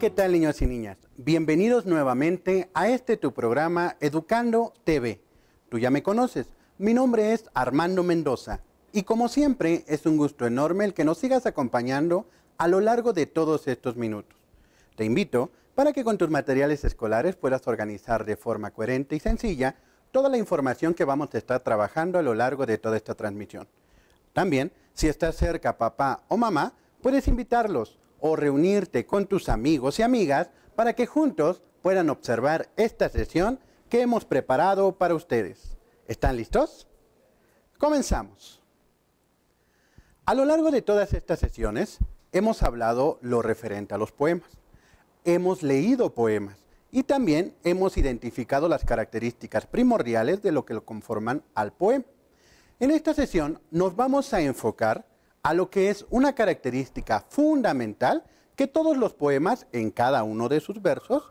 ¿qué tal niños y niñas? Bienvenidos nuevamente a este tu programa Educando TV. Tú ya me conoces, mi nombre es Armando Mendoza y como siempre es un gusto enorme el que nos sigas acompañando a lo largo de todos estos minutos. Te invito para que con tus materiales escolares puedas organizar de forma coherente y sencilla toda la información que vamos a estar trabajando a lo largo de toda esta transmisión. También, si estás cerca papá o mamá, puedes invitarlos o reunirte con tus amigos y amigas para que juntos puedan observar esta sesión que hemos preparado para ustedes. ¿Están listos? Comenzamos. A lo largo de todas estas sesiones hemos hablado lo referente a los poemas, hemos leído poemas y también hemos identificado las características primordiales de lo que lo conforman al poema. En esta sesión nos vamos a enfocar a lo que es una característica fundamental que todos los poemas en cada uno de sus versos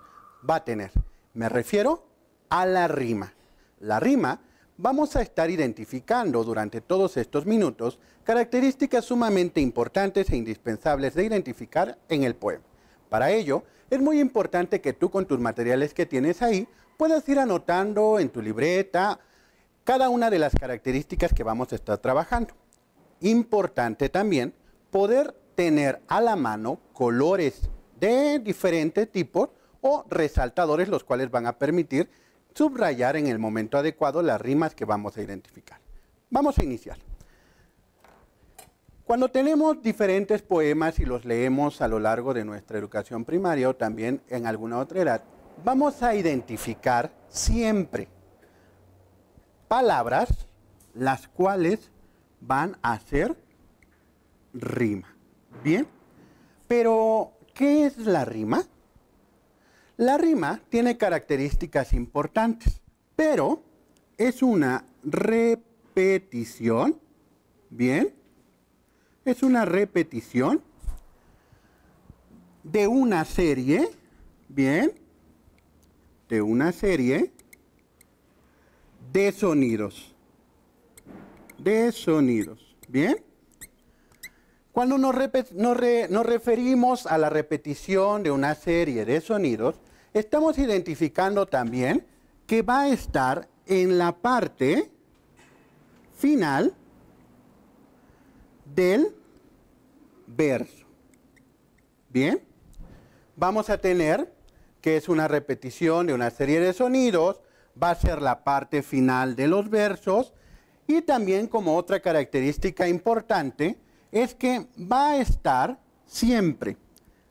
va a tener. Me refiero a la rima. La rima vamos a estar identificando durante todos estos minutos características sumamente importantes e indispensables de identificar en el poema. Para ello, es muy importante que tú con tus materiales que tienes ahí puedas ir anotando en tu libreta cada una de las características que vamos a estar trabajando importante también poder tener a la mano colores de diferentes tipos o resaltadores, los cuales van a permitir subrayar en el momento adecuado las rimas que vamos a identificar. Vamos a iniciar. Cuando tenemos diferentes poemas y los leemos a lo largo de nuestra educación primaria o también en alguna otra edad, vamos a identificar siempre palabras las cuales van a hacer rima. ¿Bien? Pero, ¿qué es la rima? La rima tiene características importantes, pero es una repetición, ¿bien? Es una repetición de una serie, ¿bien? De una serie de sonidos de sonidos. ¿Bien? Cuando nos, referimos a la repetición de una serie de sonidos, estamos identificando también que va a estar en la parte final del verso. Bien, vamos a tener que es una repetición de una serie de sonidos, va a ser la parte final de los versos y también como otra característica importante es que va a estar siempre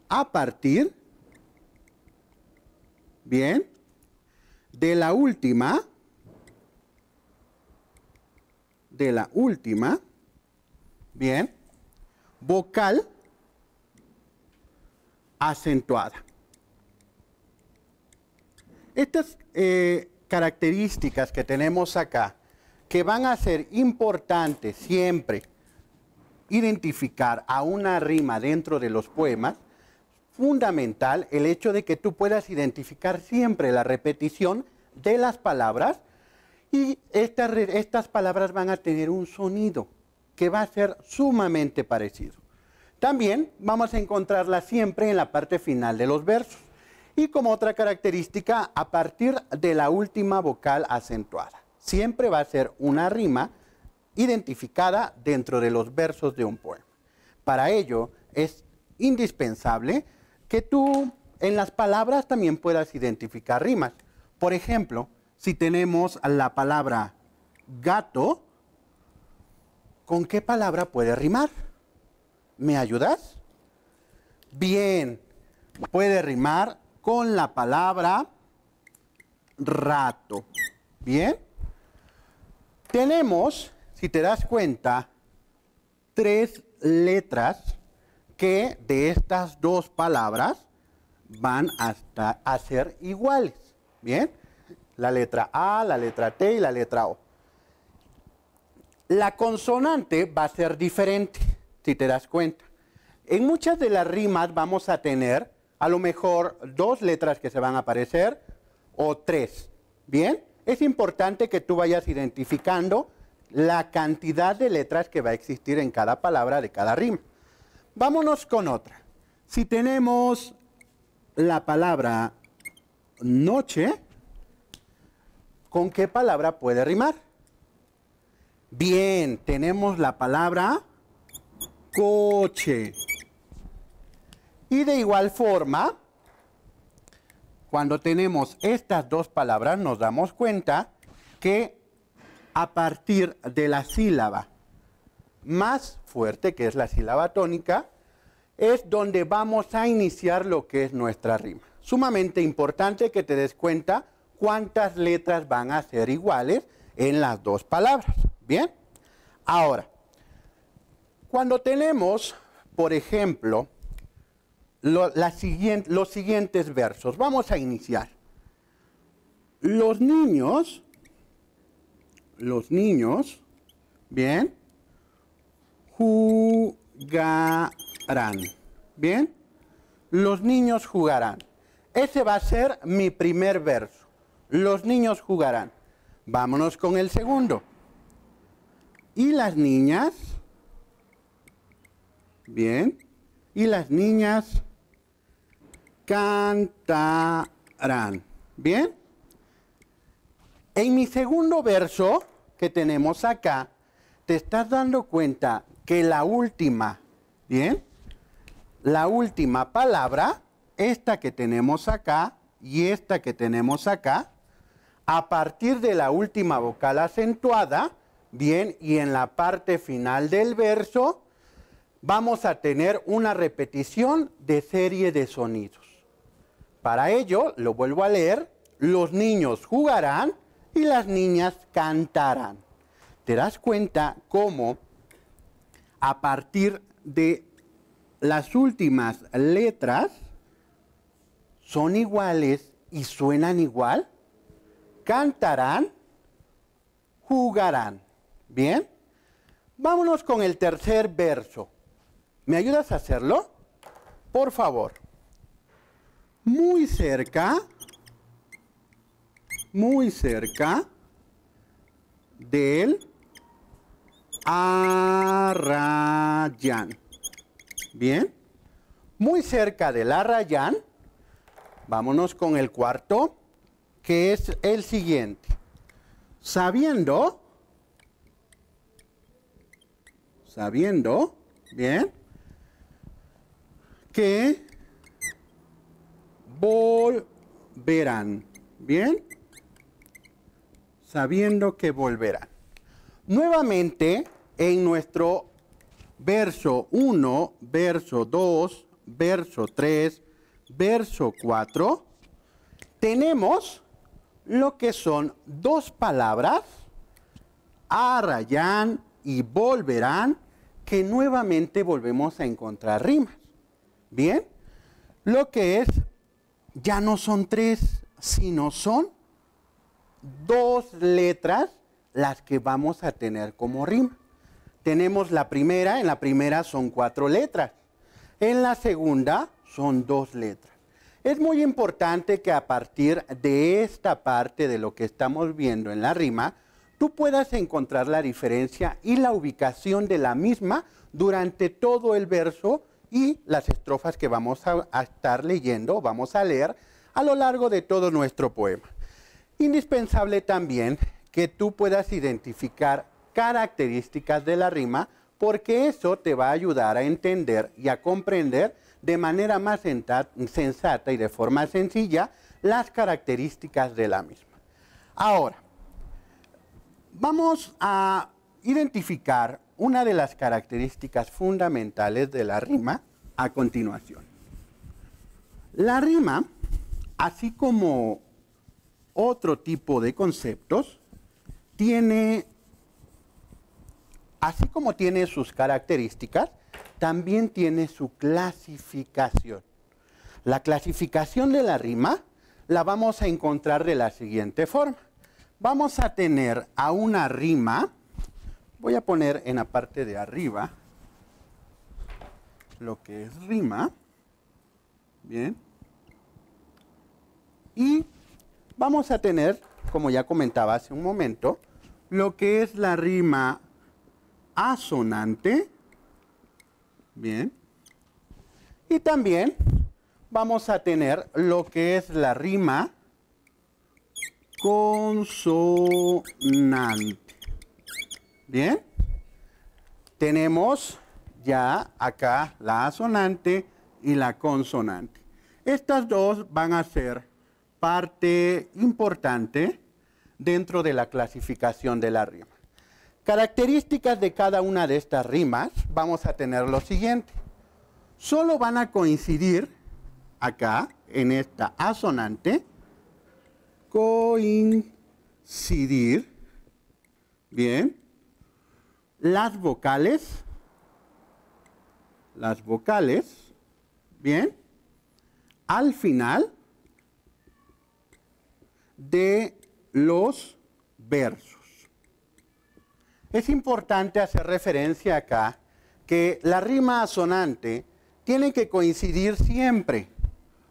a partir, bien, de la última, de la última, bien, vocal acentuada. Estas eh, características que tenemos acá que van a ser importantes siempre identificar a una rima dentro de los poemas, fundamental el hecho de que tú puedas identificar siempre la repetición de las palabras y estas, estas palabras van a tener un sonido que va a ser sumamente parecido. También vamos a encontrarla siempre en la parte final de los versos y como otra característica a partir de la última vocal acentuada siempre va a ser una rima identificada dentro de los versos de un poema. Para ello es indispensable que tú en las palabras también puedas identificar rimas. Por ejemplo, si tenemos la palabra gato, ¿con qué palabra puede rimar? ¿Me ayudas? Bien, puede rimar con la palabra rato. ¿Bien? Tenemos, si te das cuenta, tres letras que de estas dos palabras van hasta a ser iguales. ¿Bien? La letra A, la letra T y la letra O. La consonante va a ser diferente, si te das cuenta. En muchas de las rimas vamos a tener a lo mejor dos letras que se van a aparecer o tres. ¿Bien? Es importante que tú vayas identificando la cantidad de letras que va a existir en cada palabra de cada rima. Vámonos con otra. Si tenemos la palabra noche, ¿con qué palabra puede rimar? Bien, tenemos la palabra coche. Y de igual forma, cuando tenemos estas dos palabras nos damos cuenta que a partir de la sílaba más fuerte, que es la sílaba tónica, es donde vamos a iniciar lo que es nuestra rima. Sumamente importante que te des cuenta cuántas letras van a ser iguales en las dos palabras. ¿Bien? Ahora, cuando tenemos, por ejemplo, los siguientes versos. Vamos a iniciar. Los niños, los niños, bien, jugarán, bien, los niños jugarán. Ese va a ser mi primer verso. Los niños jugarán. Vámonos con el segundo. Y las niñas, bien, y las niñas cantarán. ¿Bien? En mi segundo verso que tenemos acá, te estás dando cuenta que la última, ¿bien? La última palabra, esta que tenemos acá y esta que tenemos acá, a partir de la última vocal acentuada, ¿bien? Y en la parte final del verso, vamos a tener una repetición de serie de sonidos. Para ello, lo vuelvo a leer, los niños jugarán y las niñas cantarán. ¿Te das cuenta cómo a partir de las últimas letras son iguales y suenan igual? Cantarán, jugarán. ¿Bien? Vámonos con el tercer verso. ¿Me ayudas a hacerlo? Por favor muy cerca, muy cerca del Arrayán. Bien, muy cerca del Arrayán, vámonos con el cuarto, que es el siguiente. Sabiendo, sabiendo, bien, que volverán. ¿Bien? Sabiendo que volverán. Nuevamente, en nuestro verso 1, verso 2, verso 3, verso 4, tenemos lo que son dos palabras, arrayan y volverán, que nuevamente volvemos a encontrar rimas. ¿Bien? Lo que es ya no son tres, sino son dos letras las que vamos a tener como rima. Tenemos la primera, en la primera son cuatro letras, en la segunda son dos letras. Es muy importante que a partir de esta parte de lo que estamos viendo en la rima, tú puedas encontrar la diferencia y la ubicación de la misma durante todo el verso y las estrofas que vamos a, estar leyendo, vamos a leer a lo largo de todo nuestro poema. Indispensable también que tú puedas identificar características de la rima porque eso te va a ayudar a entender y a comprender de manera más sensata y de forma sencilla las características de la misma. Ahora, vamos a identificar una de las características fundamentales de la rima a continuación. La rima, así como otro tipo de conceptos, tiene, así como tiene sus características, también tiene su clasificación. La clasificación de la rima la vamos a encontrar de la siguiente forma. Vamos a tener a una rima voy a poner en la parte de arriba lo que es rima. Bien. Y vamos a tener, como ya comentaba hace un momento, lo que es la rima asonante. Bien. Y también vamos a tener lo que es la rima consonante. Bien. Tenemos ya acá la asonante y la consonante. Estas dos van a ser parte importante dentro de la clasificación de la rima. Características de cada una de estas rimas, vamos a tener lo siguiente. Solo van a coincidir acá, en esta asonante, coincidir, bien, las vocales, las vocales, bien, al final de los versos. Es importante hacer referencia acá que la rima asonante tiene que coincidir siempre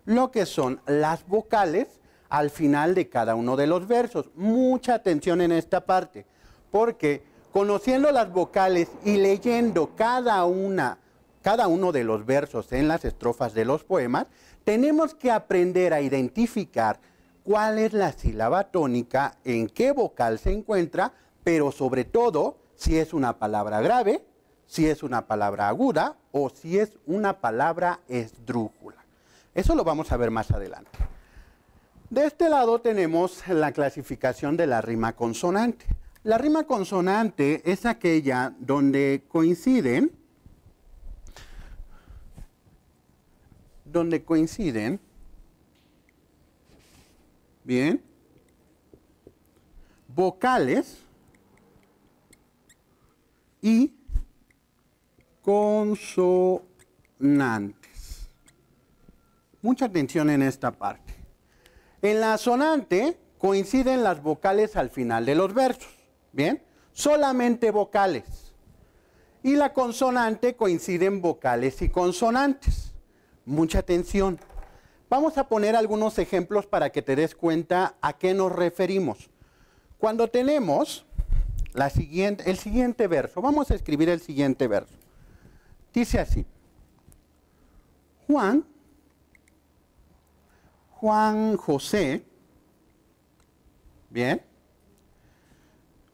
lo que son las vocales al final de cada uno de los versos. Mucha atención en esta parte, porque conociendo las vocales y leyendo cada una, cada uno de los versos en las estrofas de los poemas, tenemos que aprender a identificar cuál es la sílaba tónica, en qué vocal se encuentra, pero sobre todo si es una palabra grave, si es una palabra aguda o si es una palabra esdrújula. Eso lo vamos a ver más adelante. De este lado tenemos la clasificación de la rima consonante. La rima consonante es aquella donde coinciden, donde coinciden, bien, vocales y consonantes. Mucha atención en esta parte. En la sonante coinciden las vocales al final de los versos. ¿Bien? Solamente vocales. Y la consonante coincide en vocales y consonantes. Mucha atención. Vamos a poner algunos ejemplos para que te des cuenta a qué nos referimos. Cuando tenemos la siguiente, el siguiente verso, vamos a escribir el siguiente verso. Dice así, Juan, Juan José, bien,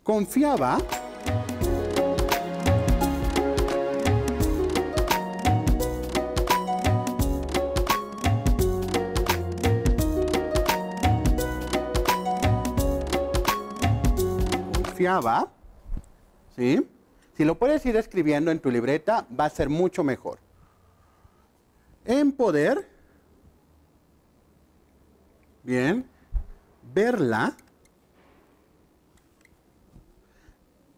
confiaba confiaba, ¿sí? Si lo puedes ir escribiendo en tu libreta, va a ser mucho mejor. En poder, bien, verla,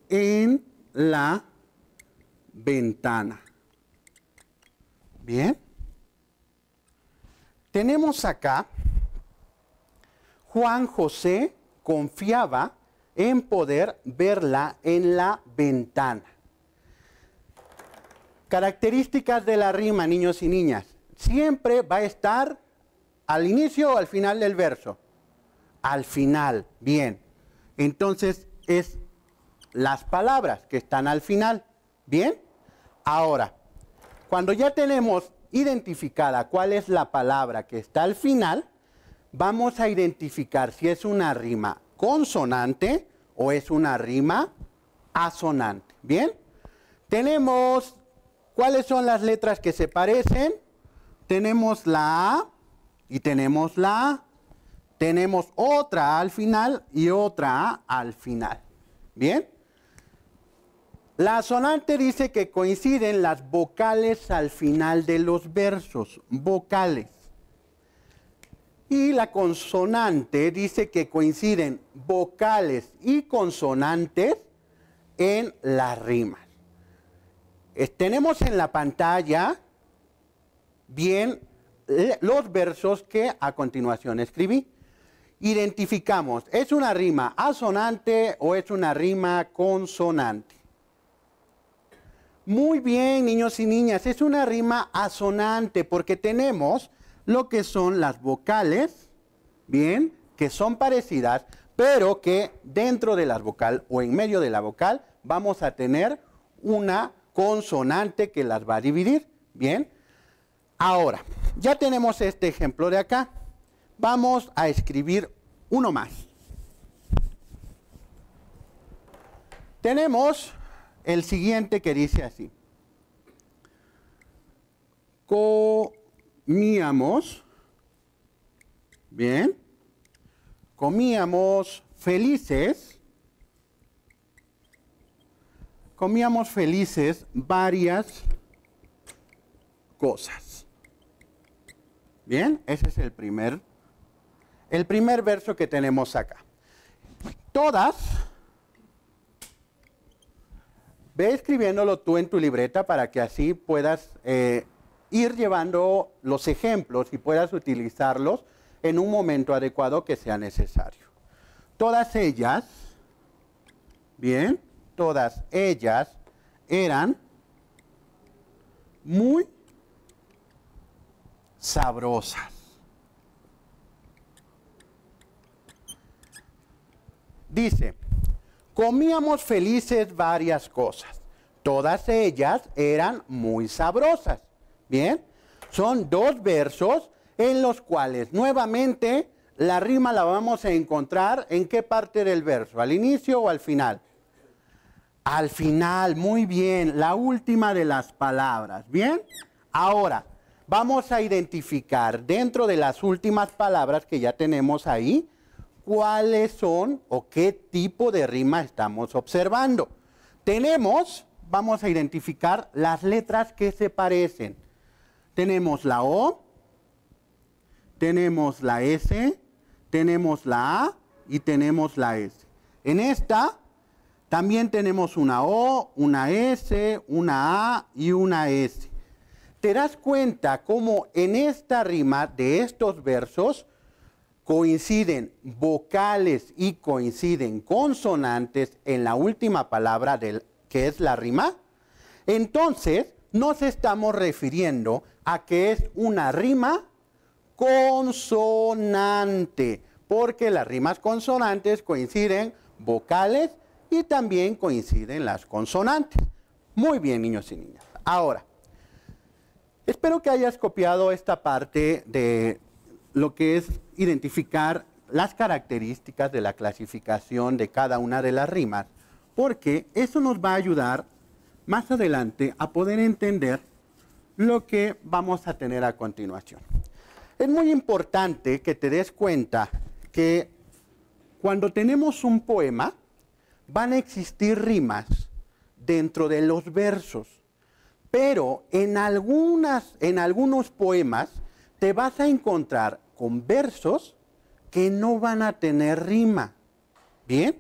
en la ventana. Bien. Tenemos acá, Juan José confiaba en poder verla en la ventana. Características de la rima, niños y niñas. Siempre va a estar al inicio o al final del verso. Al final, bien. Entonces es las palabras que están al final. ¿Bien? Ahora, cuando ya tenemos identificada cuál es la palabra que está al final, vamos a identificar si es una rima consonante o es una rima asonante. ¿Bien? Tenemos, ¿cuáles son las letras que se parecen? Tenemos la A y tenemos la A. Tenemos otra al final y otra A al final. ¿Bien? La sonante dice que coinciden las vocales al final de los versos, vocales. Y la consonante dice que coinciden vocales y consonantes en las rimas. Tenemos en la pantalla bien los versos que a continuación escribí. Identificamos, ¿es una rima asonante o es una rima consonante? Muy bien, niños y niñas, es una rima asonante porque tenemos lo que son las vocales, bien, que son parecidas, pero que dentro de la vocal o en medio de la vocal vamos a tener una consonante que las va a dividir, bien. Ahora, ya tenemos este ejemplo de acá. Vamos a escribir uno más. Tenemos el siguiente que dice así. Comíamos, bien, comíamos felices, comíamos felices varias cosas. Bien, ese es el primer, el primer verso que tenemos acá. Todas, Ve escribiéndolo tú en tu libreta para que así puedas eh, ir llevando los ejemplos y puedas utilizarlos en un momento adecuado que sea necesario. Todas ellas, bien, todas ellas eran muy sabrosas. Dice, Comíamos felices varias cosas. Todas ellas eran muy sabrosas. Bien, son dos versos en los cuales nuevamente la rima la vamos a encontrar en qué parte del verso, al inicio o al final. Al final, muy bien, la última de las palabras. Bien, ahora vamos a identificar dentro de las últimas palabras que ya tenemos ahí cuáles son o qué tipo de rima estamos observando. Tenemos, vamos a identificar las letras que se parecen. Tenemos la O, tenemos la S, tenemos la A y tenemos la S. En esta también tenemos una O, una S, una A y una S. Te das cuenta cómo en esta rima de estos versos coinciden vocales y coinciden consonantes en la última palabra del, que es la rima, entonces nos estamos refiriendo a que es una rima consonante, porque las rimas consonantes coinciden vocales y también coinciden las consonantes. Muy bien, niños y niñas. Ahora, espero que hayas copiado esta parte de, lo que es identificar las características de la clasificación de cada una de las rimas, porque eso nos va a ayudar más adelante a poder entender lo que vamos a tener a continuación. Es muy importante que te des cuenta que cuando tenemos un poema, van a existir rimas dentro de los versos, pero en, algunas, en algunos poemas te vas a encontrar con versos que no van a tener rima. ¿Bien?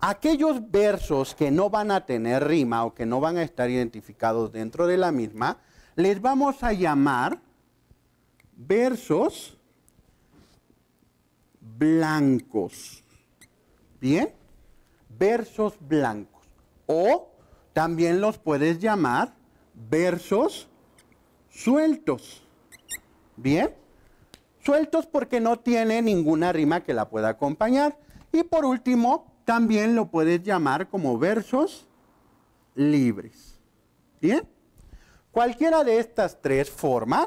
Aquellos versos que no van a tener rima o que no van a estar identificados dentro de la misma, les vamos a llamar versos blancos. ¿Bien? Versos blancos. O también los puedes llamar versos sueltos. ¿Bien? sueltos porque no tiene ninguna rima que la pueda acompañar. Y por último, también lo puedes llamar como versos libres. ¿Bien? Cualquiera de estas tres formas,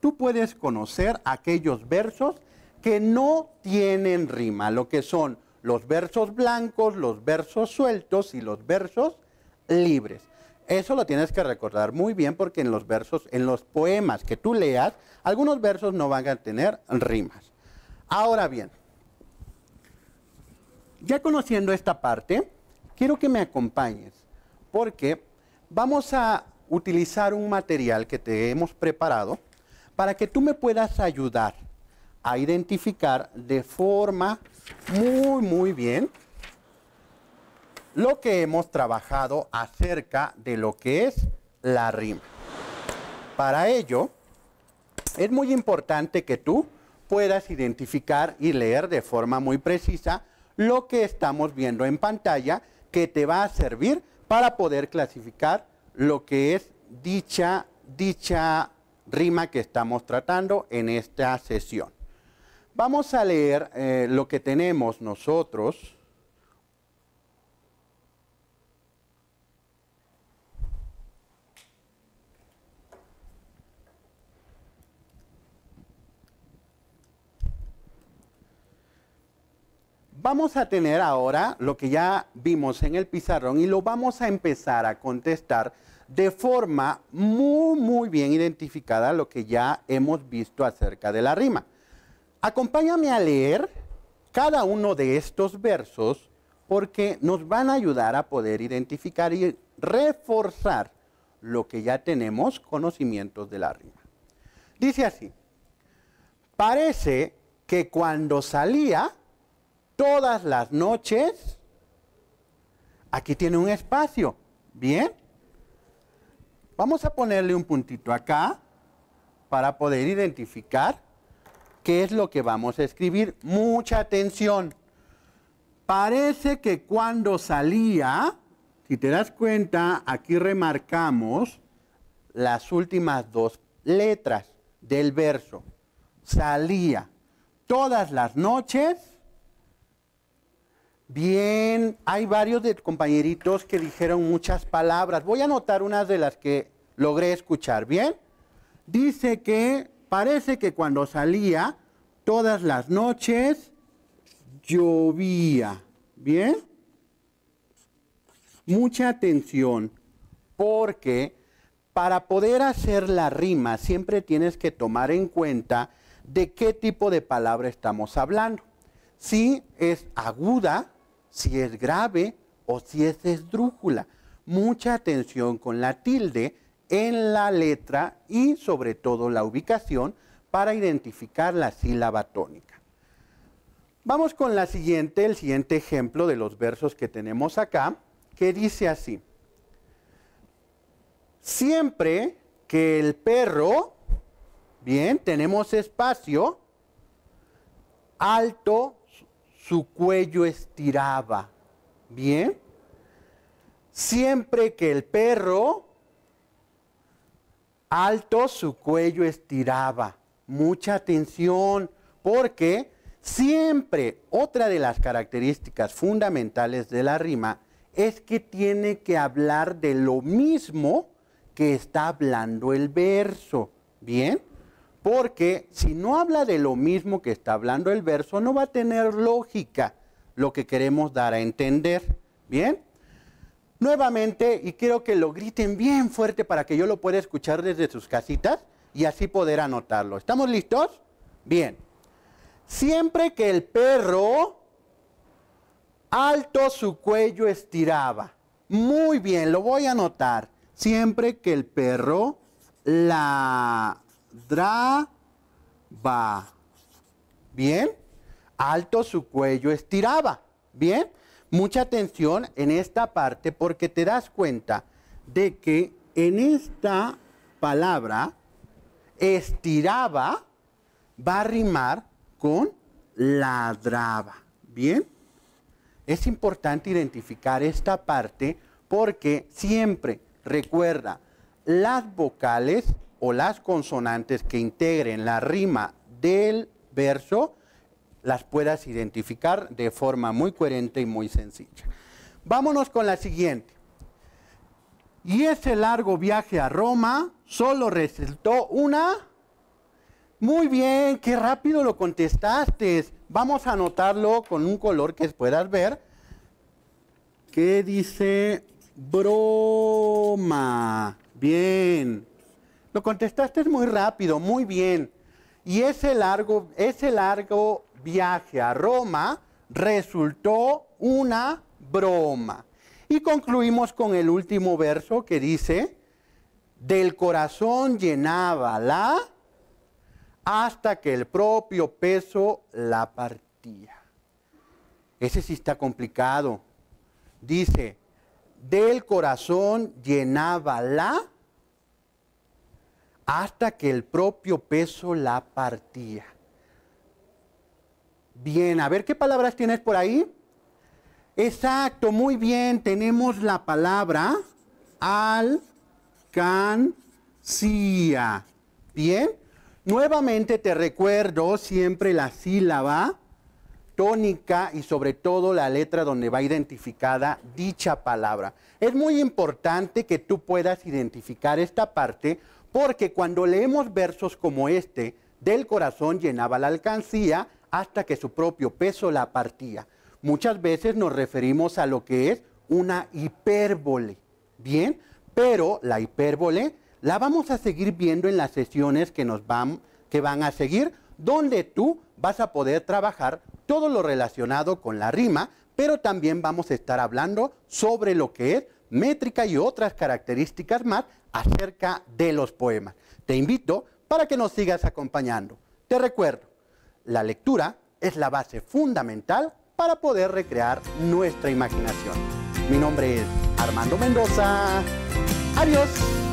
tú puedes conocer aquellos versos que no tienen rima, lo que son los versos blancos, los versos sueltos y los versos libres. Eso lo tienes que recordar muy bien porque en los versos, en los poemas que tú leas, algunos versos no van a tener rimas. Ahora bien, ya conociendo esta parte, quiero que me acompañes porque vamos a utilizar un material que te hemos preparado para que tú me puedas ayudar a identificar de forma muy, muy bien lo que hemos trabajado acerca de lo que es la rima. Para ello, es muy importante que tú puedas identificar y leer de forma muy precisa lo que estamos viendo en pantalla que te va a servir para poder clasificar lo que es dicha, rima que estamos tratando en esta sesión. Vamos a leer eh, lo que tenemos nosotros Vamos a tener ahora lo que ya vimos en el pizarrón y lo vamos a empezar a contestar de forma muy, muy bien identificada lo que ya hemos visto acerca de la rima. Acompáñame a leer cada uno de estos versos porque nos van a ayudar a poder identificar y reforzar lo que ya tenemos conocimientos de la rima. Dice así, parece que cuando salía todas las noches, aquí tiene un espacio, ¿bien? Vamos a ponerle un puntito acá para poder identificar qué es lo que vamos a escribir. Mucha atención. Parece que cuando salía, si te das cuenta, aquí remarcamos las últimas dos letras del verso. Salía todas las noches Bien, hay varios de compañeritos que dijeron muchas palabras. Voy a anotar unas de las que logré escuchar, ¿bien? Dice que parece que cuando salía todas las noches llovía, ¿bien? Mucha atención, porque para poder hacer la rima siempre tienes que tomar en cuenta de qué tipo de palabra estamos hablando. Si es aguda, si es grave o si es esdrújula. Mucha atención con la tilde en la letra y sobre todo la ubicación para identificar la sílaba tónica. Vamos con la siguiente, el siguiente ejemplo de los versos que tenemos acá, que dice así. Siempre que el perro, bien, tenemos espacio, alto su cuello estiraba. ¿Bien? Siempre que el perro alto, su cuello estiraba. Mucha atención, porque siempre otra de las características fundamentales de la rima es que tiene que hablar de lo mismo que está hablando el verso. ¿Bien? Porque si no habla de lo mismo que está hablando el verso, no va a tener lógica lo que queremos dar a entender. ¿Bien? Nuevamente, y quiero que lo griten bien fuerte para que yo lo pueda escuchar desde sus casitas y así poder anotarlo. ¿Estamos listos? Bien. Siempre que el perro alto su cuello estiraba. Muy bien, lo voy a anotar. Siempre que el perro la ladraba. Bien. Alto su cuello estiraba. Bien. Mucha atención en esta parte porque te das cuenta de que en esta palabra estiraba va a rimar con ladraba. Bien. Es importante identificar esta parte porque siempre recuerda, las vocales o las consonantes que integren la rima del verso las puedas identificar de forma muy coherente y muy sencilla. Vámonos con la siguiente. Y ese largo viaje a Roma solo resultó una... Muy bien, qué rápido lo contestaste. Vamos a anotarlo con un color que puedas ver. ¿Qué dice broma. Bien. Lo contestaste muy rápido, muy bien. Y ese largo, ese largo viaje a Roma resultó una broma. Y concluimos con el último verso que dice, del corazón llenaba la hasta que el propio peso la partía. Ese sí está complicado. Dice, del corazón llenaba la hasta que el propio peso la partía. Bien, a ver qué palabras tienes por ahí. Exacto, muy bien, tenemos la palabra alcancía. Bien, nuevamente te recuerdo siempre la sílaba tónica y sobre todo la letra donde va identificada dicha palabra. Es muy importante que tú puedas identificar esta parte porque cuando leemos versos como este, del corazón llenaba la alcancía hasta que su propio peso la partía. Muchas veces nos referimos a lo que es una hipérbole. Bien, pero la hipérbole la vamos a seguir viendo en las sesiones que van, que van a seguir, donde tú vas a poder trabajar todo lo relacionado con la rima, pero también vamos a estar hablando sobre lo que es métrica y otras características más acerca de los poemas. Te invito para que nos sigas acompañando. Te recuerdo, la lectura es la base fundamental para poder recrear nuestra imaginación. Mi nombre es Armando Mendoza. Adiós.